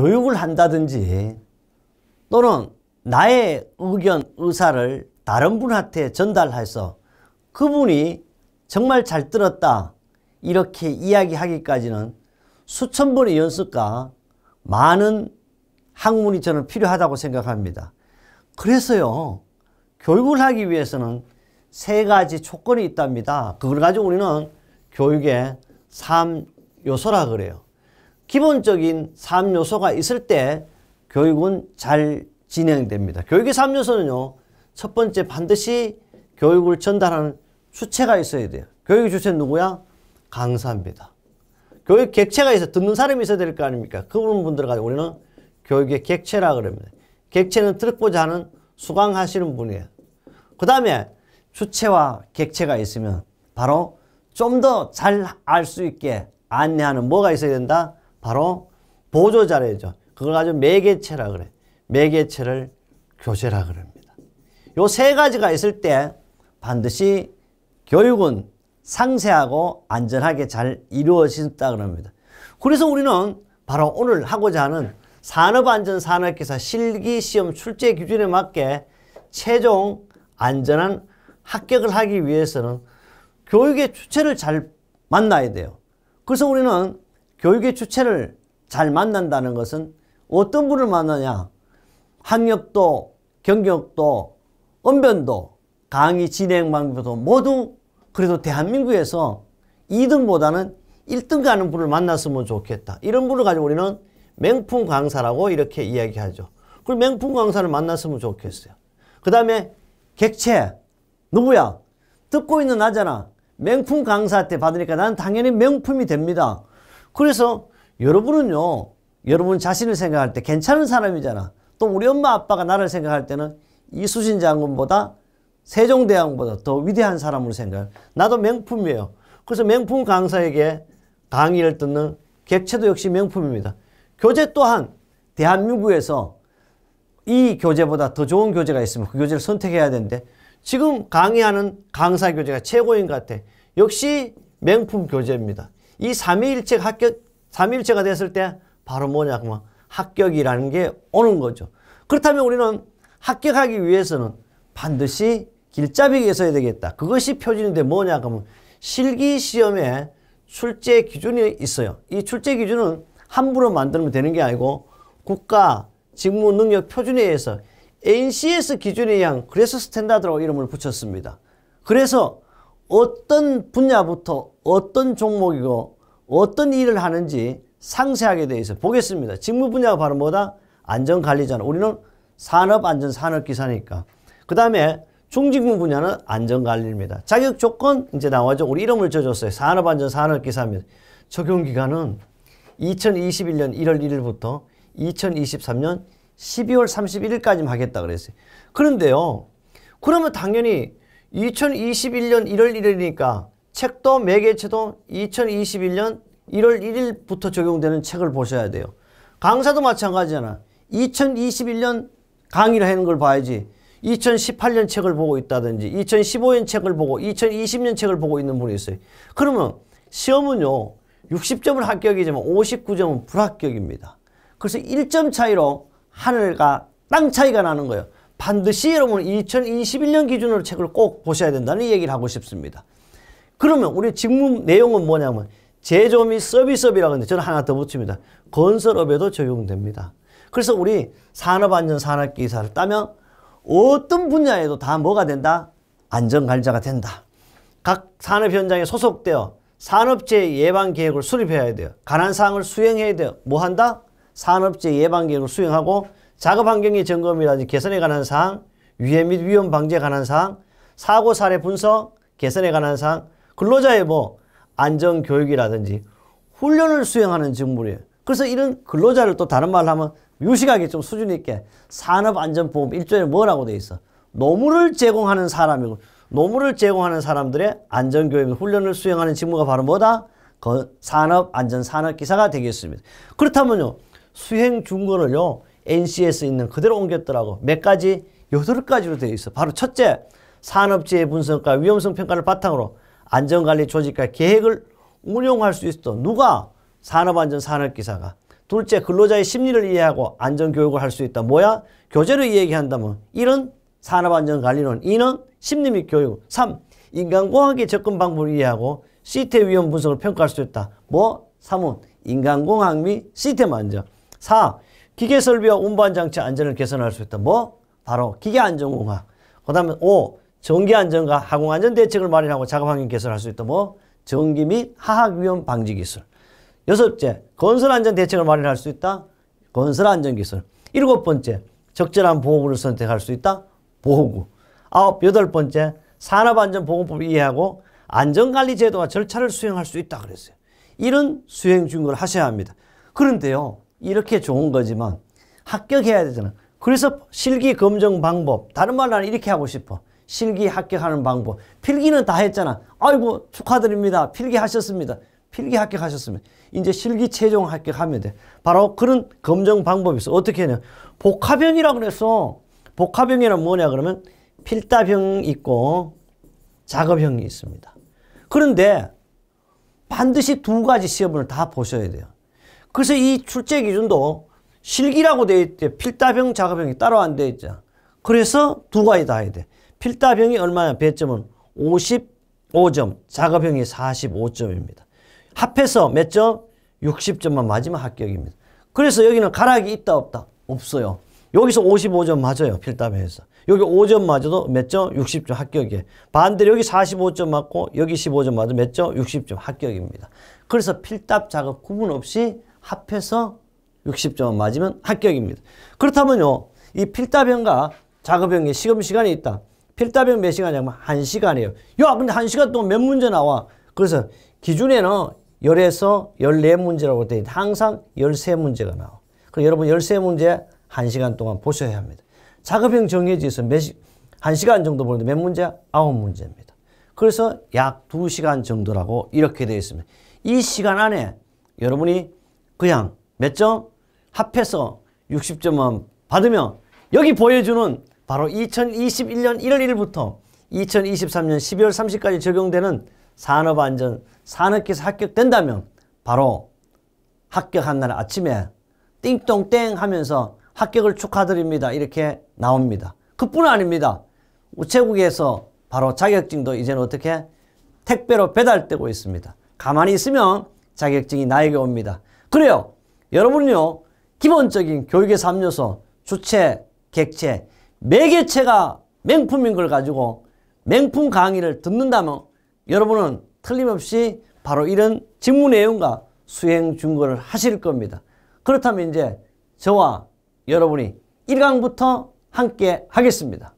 교육을 한다든지 또는 나의 의견, 의사를 다른 분한테 전달해서 그분이 정말 잘 들었다 이렇게 이야기하기까지는 수천 번의 연습과 많은 학문이 저는 필요하다고 생각합니다. 그래서요. 교육을 하기 위해서는 세 가지 조건이 있답니다. 그걸 가지고 우리는 교육의 3요소라 그래요. 기본적인 3요소가 있을 때 교육은 잘 진행됩니다. 교육의 3요소는요. 첫 번째 반드시 교육을 전달하는 주체가 있어야 돼요. 교육의 주체는 누구야? 강사입니다. 교육 객체가 있어 듣는 사람이 있어야 될 거 아닙니까? 그런 분들 가지고 우리는 교육의 객체라 그럽니다. 객체는 듣고자 하는 수강하시는 분이에요. 그 다음에 주체와 객체가 있으면 바로 좀 더 잘 알 수 있게 안내하는 뭐가 있어야 된다? 바로 보조 자료죠. 그걸 가지고 매개체라 그래. 매개체를 교재라 그럽니다. 요 세 가지가 있을 때 반드시 교육은 상세하고 안전하게 잘 이루어진다 그럽니다. 그래서 우리는 바로 오늘 하고자 하는 산업안전산업기사 실기시험 출제 기준에 맞게 최종 안전한 합격을 하기 위해서는 교육의 주체를 잘 만나야 돼요. 그래서 우리는 교육의 주체를 잘 만난다는 것은 어떤 분을 만나냐 학력도 경력도 언변도 강의 진행 방법도 모두 그래도 대한민국에서 2등보다는 1등 가는 분을 만났으면 좋겠다. 이런 분을 가지고 우리는 맹품 강사라고 이렇게 이야기하죠. 그리고 맹품 강사를 만났으면 좋겠어요. 그 다음에 객체 누구야? 듣고 있는 나잖아. 맹품 강사 때 받으니까 나는 당연히 명품이 됩니다. 그래서 여러분은요, 여러분 자신을 생각할 때 괜찮은 사람이잖아. 또 우리 엄마 아빠가 나를 생각할 때는 이수진 장군보다 세종대왕보다 더 위대한 사람으로 생각해 나도 명품이에요. 그래서 명품 강사에게 강의를 듣는 객체도 역시 명품입니다. 교재 또한 대한민국에서 이 교재보다 더 좋은 교재가 있으면 그 교재를 선택해야 되는데 지금 강의하는 강사 교재가 최고인 것 같아. 역시 명품 교재입니다. 이삼위일책 합격, 3.2일체가 됐을 때 바로 뭐냐, 그러면 합격이라는 게 오는 거죠. 그렇다면 우리는 합격하기 위해서는 반드시 길잡이기에 서야 되겠다. 그것이 표준인데 뭐냐, 그러면 실기시험에 출제 기준이 있어요. 이 출제 기준은 함부로 만들면 되는 게 아니고 국가 직무능력 표준에 의해서 NCS 기준에 의한 그래서 스탠다드라고 이름을 붙였습니다. 그래서 어떤 분야부터 어떤 종목이고 어떤 일을 하는지 상세하게 되어 있어요. 보겠습니다. 직무 분야가 바로 뭐다? 안전관리잖아. 우리는 산업안전 산업기사니까. 그 다음에 중직무 분야는 안전관리입니다. 자격 조건 이제 나와죠. 우리 이름을 줘줬어요. 산업안전 산업기사입니다. 적용기간은 2021년 1월 1일부터 2023년 12월 31일까지 만 하겠다 그랬어요. 그런데요. 그러면 당연히 2021년 1월 1일이니까 책도 매개체도 2021년 1월 1일부터 적용되는 책을 보셔야 돼요. 강사도 마찬가지잖아. 2021년 강의를 하는 걸 봐야지. 2018년 책을 보고 있다든지 2015년 책을 보고 2020년 책을 보고 있는 분이 있어요. 그러면 시험은요. 60점을 합격이지만 59점은 불합격입니다. 그래서 1점 차이로 하늘과 땅 차이가 나는 거예요. 반드시 여러분 2021년 기준으로 책을 꼭 보셔야 된다는 얘기를 하고 싶습니다. 그러면 우리 직무 내용은 뭐냐면 제조 및 서비스업이라고 하는데 저는 하나 더 붙입니다. 건설업에도 적용됩니다. 그래서 우리 산업안전 산업기사를 따면 어떤 분야에도 다 뭐가 된다? 안전관리자가 된다. 각 산업 현장에 소속되어 산업재해 예방계획을 수립해야 돼요. 가난사항을 수행해야 돼요. 뭐 한다? 산업재해 예방계획을 수행하고 작업 환경의 점검이라든지 개선에 관한 사항, 위해 및 위험 방지에 관한 사항, 사고 사례 분석, 개선에 관한 사항, 근로자의 뭐 안전 교육이라든지 훈련을 수행하는 직무예요. 그래서 이런 근로자를 또 다른 말로 하면 유식하게 좀 수준 있게 산업안전보험 일조에 뭐라고 돼 있어? 노무를 제공하는 사람이고 노무를 제공하는 사람들의 안전교육 훈련을 수행하는 직무가 바로 뭐다? 그 산업안전산업기사가 되겠습니다. 그렇다면요. 수행중거를요. NCS 있는 그대로 옮겼더라고. 몇 가지? 여덟 가지로 되어 있어. 바로 첫째, 산업재해 분석과 위험성 평가를 바탕으로 안전관리 조직과 계획을 운용할수 있었던 누가? 산업안전 산업기사가. 둘째, 근로자의 심리를 이해하고 안전교육을 할 수 있다. 뭐야? 교재로 이야기한다면 일은 산업안전관리론, 이는 심리 및 교육. 삼, 인간공학의 접근 방법을 이해하고 시스템 위험 분석을 평가할 수 있다. 뭐? 삼은 인간공학 및 시스템 안전. 사, 기계 설비와 운반 장치 안전을 개선할 수 있다. 뭐? 바로 기계 안전 공학. 그다음에 오 전기 안전과 항공 안전 대책을 마련하고 작업 환경 개선할 수 있다. 뭐? 전기 및화학 위험 방지 기술. 여섯째, 건설 안전 대책을 마련할 수 있다. 건설 안전 기술. 일곱 번째, 적절한 보호구를 선택할 수 있다. 보호구. 아홉, 여덟 번째, 산업안전보건법을 이해하고 안전관리 제도와 절차를 수행할 수 있다 그랬어요. 이런 수행 준거를 하셔야 합니다. 그런데요. 이렇게 좋은 거지만 합격해야 되잖아. 그래서 실기 검정 방법, 다른 말로 나는 이렇게 하고 싶어. 실기 합격하는 방법. 필기는 다 했잖아. 아이고 축하드립니다. 필기하셨습니다. 필기 합격하셨으면 이제 실기 최종 합격하면 돼. 바로 그런 검정 방법이 있어. 어떻게 하냐. 복합형이라 그랬어 복합형이란 뭐냐 그러면 필답형 이 있고 작업형이 있습니다. 그런데 반드시 두 가지 시험을 다 보셔야 돼요. 그래서 이 출제 기준도 실기라고 돼 있대. 필다병, 자가병이 따로 안 돼 있죠. 그래서 두 가지 다 해야 돼. 필다병이 얼마냐? 배점은 55점, 자가병이 45점입니다. 합해서 몇 점? 60점만 맞으면 합격입니다. 그래서 여기는 가락이 있다 없다? 없어요. 여기서 55점 맞아요. 필답에서 여기 5점 맞아도 몇 점? 60점 합격이에요. 반대로 여기 45점 맞고 여기 15점 맞으면 몇 점? 60점 합격입니다. 그래서 필답 작업 구분 없이 합해서 60점 맞으면 합격입니다. 그렇다면요. 이 필답형과 작업형의 시험 시간이 있다. 필답형 몇 시간이냐면 한시간이에요야 근데 한시간 동안 몇 문제 나와? 그래서 기준에는 10에서 14문제라고 되어 있는데 항상 13문제가 나와. 그럼 여러분 13문제 한시간 동안 보셔야 합니다. 작업형 정해지에서 몇 시, 1시간 정도 보는데 몇문제 아홉 문제입니다 그래서 약 두시간 정도라고 이렇게 되어 있습니다. 이 시간 안에 여러분이 그냥 몇 점? 합해서 60점만 받으면 여기 보여주는 바로 2021년 1월 1일부터 2023년 12월 30까지 적용되는 산업안전 산업기사 합격된다면 바로 합격한 날 아침에 띵똥땡 하면서 합격을 축하드립니다. 이렇게 나옵니다. 그뿐 아닙니다. 우체국에서 바로 자격증도 이제는 어떻게 택배로 배달되고 있습니다. 가만히 있으면 자격증이 나에게 옵니다. 그래요. 여러분은요. 기본적인 교육의 3요소 주체, 객체, 매개체가 맹품인 걸 가지고 맹품 강의를 듣는다면 여러분은 틀림없이 바로 이런 직무 내용과 수행 준거를 하실 겁니다. 그렇다면 이제 저와 여러분이 1강부터 함께 하겠습니다.